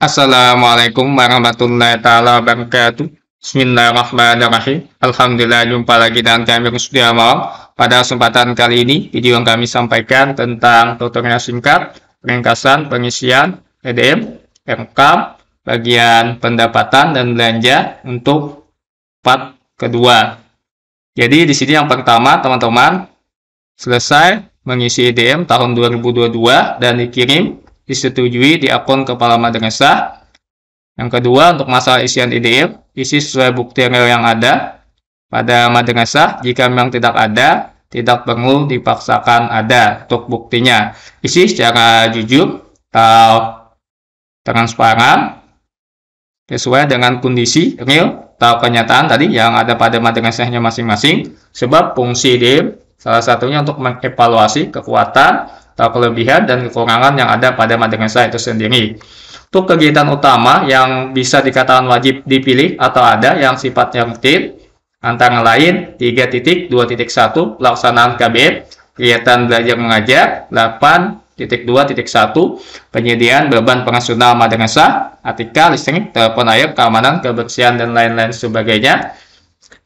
Assalamualaikum warahmatullahi taala wabarakatuh. Bismillahirrahmanirrahim. Alhamdulillah jumpa lagi dengan kami Rusdia Malam. Pada kesempatan kali ini, video yang kami sampaikan tentang tutorial singkat, ringkasan, pengisian, EDM, MK bagian pendapatan dan belanja untuk part kedua. Jadi di sini yang pertama teman-teman selesai mengisi EDM tahun 2022 dan dikirim disetujui di akun kepala madrasah. Yang kedua, untuk masalah isian IDIR, isi sesuai bukti real yang ada pada madrasah. Jika memang tidak ada, tidak perlu dipaksakan ada untuk buktinya. Isi secara jujur atau transparan sesuai dengan kondisi real atau kenyataan tadi yang ada pada madrasahnya masing-masing. Sebab fungsi IDIR salah satunya untuk mengevaluasi kekuatan kelebihan dan kekurangan yang ada pada madrasah itu sendiri. Untuk kegiatan utama yang bisa dikatakan wajib dipilih atau ada yang sifatnya rutin, antara lain 3.2.1 pelaksanaan KBM, kegiatan belajar mengajar 8.2.1 penyediaan beban pengasuhan madrasah, atika, listrik, telepon air, keamanan, kebersihan, dan lain-lain sebagainya.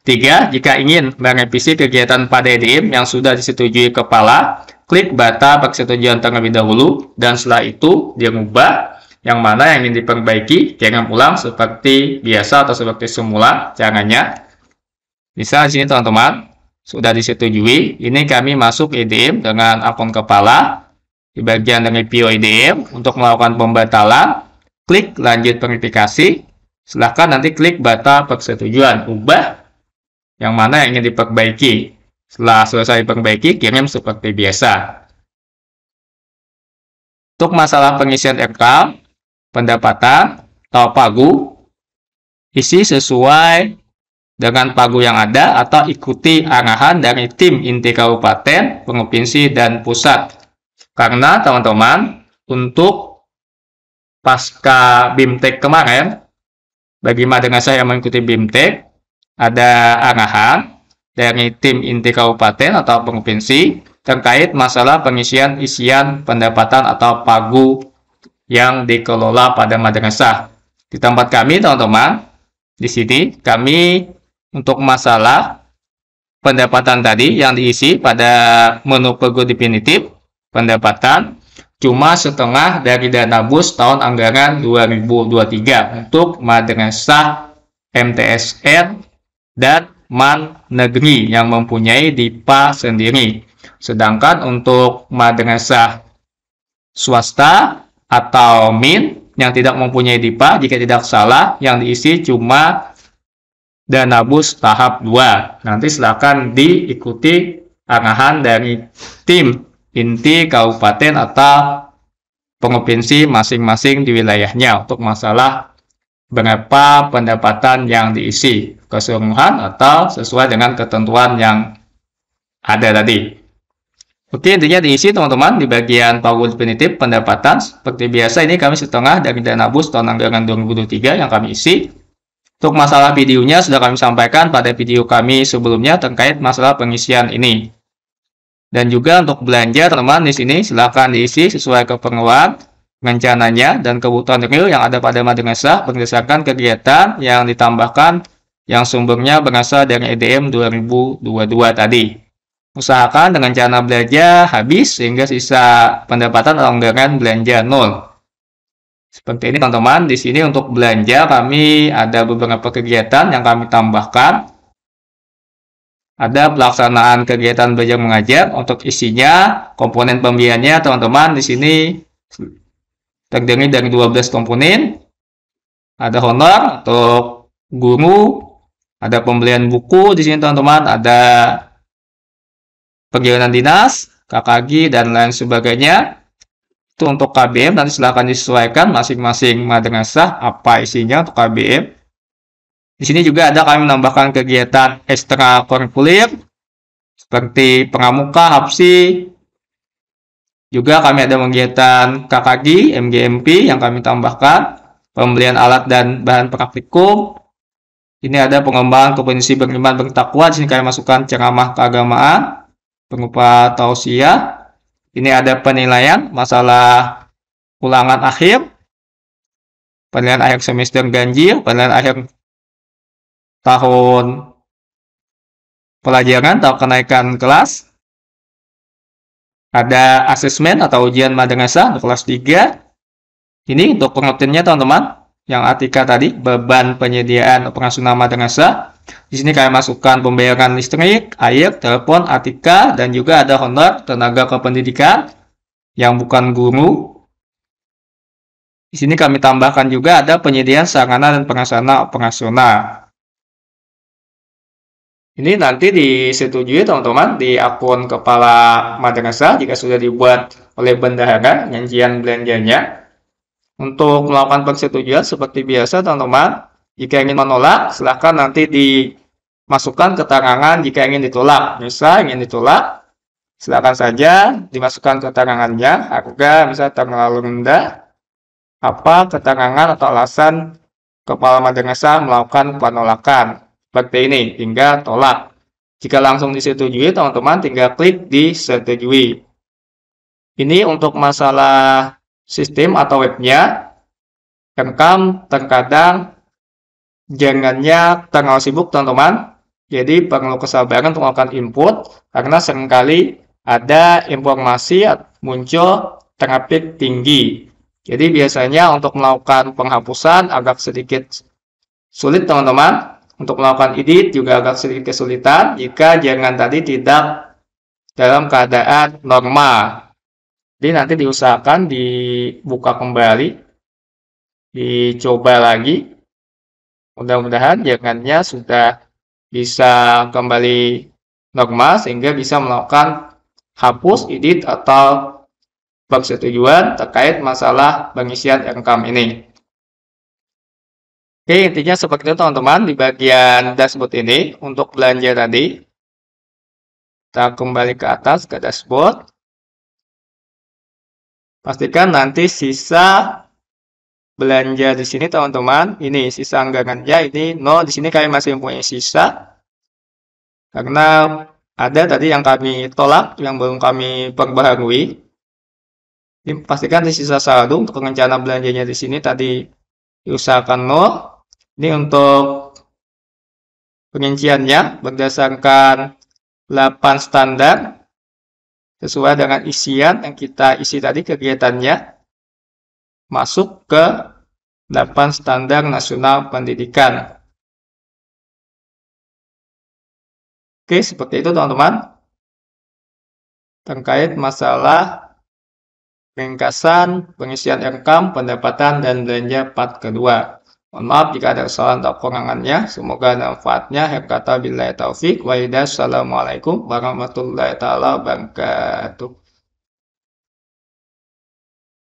tiga Jika ingin merevisi kegiatan pada EDM yang sudah disetujui kepala, klik bata persetujuan terlebih dahulu dan setelah itu dia mengubah yang mana yang ingin diperbaiki jangan ulang seperti biasa atau seperti semula caranya bisa di sini teman-teman sudah disetujui ini kami masuk IDM dengan akun kepala di bagian dari PO IDM untuk melakukan pembatalan klik lanjut verifikasi silahkan nanti klik bata persetujuan ubah yang mana yang ingin diperbaiki setelah selesai perbaiki, kirim seperti biasa. Untuk masalah pengisian FK, pendapatan atau pagu, isi sesuai dengan pagu yang ada atau ikuti arahan dari tim inti kabupaten, provinsi, dan pusat. Karena teman-teman, untuk pasca BIMTEK kemarin, bagaimana dengan saya mengikuti BIMTEK, ada arahan dari tim inti kabupaten atau provinsi terkait masalah pengisian isian pendapatan atau pagu yang dikelola pada madrasah. Di tempat kami, teman-teman, di sini kami untuk masalah pendapatan tadi yang diisi pada menu pagu definitif pendapatan cuma setengah dari dana bus tahun anggaran 2023 untuk madrasah MTSN dan man negeri yang mempunyai DIPA sendiri. Sedangkan untuk madrasah swasta atau min yang tidak mempunyai DIPA jika tidak salah yang diisi cuma dana bus tahap 2. Nanti silakan diikuti arahan dari tim inti kabupaten atau provinsi masing-masing di wilayahnya untuk masalah berapa pendapatan yang diisi keseluruhan atau sesuai dengan ketentuan yang ada tadi. Oke, intinya diisi teman-teman di bagian power Definitif pendapatan. Seperti biasa ini kami setengah dari dana bus tahun anggaran 2023 yang kami isi. Untuk masalah videonya sudah kami sampaikan pada video kami sebelumnya terkait masalah pengisian ini. Dan juga untuk belanja teman-teman di sini silahkan diisi sesuai keperluan rencananya dan kebutuhan real yang ada pada madrasah berdasarkan kegiatan yang ditambahkan yang sumbernya berasal dari EDM 2022 tadi. Usahakan dengan cara belanja habis sehingga sisa pendapatan anggaran belanja nol. Seperti ini teman-teman, di sini untuk belanja kami ada beberapa kegiatan yang kami tambahkan. Ada pelaksanaan kegiatan belajar mengajar untuk isinya, komponen pembiayaannya teman-teman di sini terdiri dari 12 komponen. Ada honor atau guru, ada pembelian buku di sini teman-teman, ada perjalanan dinas, KKG, dan lain sebagainya. Itu untuk KBM, nanti silahkan disesuaikan masing-masing madrasah apa isinya untuk KBM. Di sini juga ada kami menambahkan kegiatan ekstra kurikuler seperti pengamuka, hapsi, juga kami ada kegiatan KKG, MGMP yang kami tambahkan, pembelian alat dan bahan praktikum. Ini ada pengembangan kompetensi beriman bertakwa, di sini kami masukkan ceramah keagamaan, pengupa tausiah. Ini ada penilaian masalah ulangan akhir, penilaian akhir semester ganjil, penilaian akhir tahun pelajaran atau kenaikan kelas, ada asesmen atau ujian madrasah kelas 3. Ini untuk pengertiannya teman-teman. Yang Atika tadi, beban penyediaan pengasuh nama madrasah. Di sini kalian masukkan pembayaran listrik, air, telepon, Atika, dan juga ada honor tenaga kependidikan yang bukan guru. Di sini kami tambahkan juga ada penyediaan sarana dan pengasana operasional. Ini nanti disetujui teman-teman di akun kepala madrasah jika sudah dibuat oleh bendahara janjian belanjanya. Untuk melakukan persetujuan seperti biasa teman-teman, jika ingin menolak silahkan nanti dimasukkan keterangan jika ingin ditolak. Misal ingin ditolak, silahkan saja dimasukkan keterangannya, harga bisa terlalu rendah, apa keterangan atau alasan kepala madrasah melakukan penolakan bakti ini, tinggal tolak. Jika langsung disetujui, teman-teman tinggal klik disetujui. Ini untuk masalah sistem atau webnya. Kemkam terkadang jangannya tengah sibuk teman-teman. Jadi perlu kesabaran untuk melakukan input karena seringkali ada informasi muncul terapik tinggi. Jadi biasanya untuk melakukan penghapusan agak sedikit sulit teman-teman untuk melakukan edit juga agak sedikit kesulitan jika jangan tadi tidak dalam keadaan normal. Jadi nanti diusahakan dibuka kembali, dicoba lagi. Mudah-mudahan jaringannya sudah bisa kembali normal sehingga bisa melakukan hapus, edit, atau persetujuan terkait masalah pengisian income ini. Oke, intinya seperti itu teman-teman di bagian dashboard ini untuk belanja tadi. Kita kembali ke atas ke dashboard. Pastikan nanti sisa belanja di sini teman-teman. Ini sisa anggarannya ini nol di sini kami masih mempunyai sisa. Karena ada tadi yang kami tolak yang belum kami perbaharui. Pastikan di sisa saldo untuk rencana belanjanya di sini tadi diusahakan nol ini untuk penginciannya berdasarkan 8 standar sesuai dengan isian yang kita isi tadi kegiatannya masuk ke 8 standar nasional pendidikan. Oke, seperti itu teman-teman. Terkait masalah ringkasan, pengisian income, pendapatan, dan belanja part kedua. Mohon maaf jika ada kesalahan atau kurangannya. Semoga ada manfaatnya. KATA billahi taufik. Wa Assalamualaikum warahmatullahi taala wabarakatuh.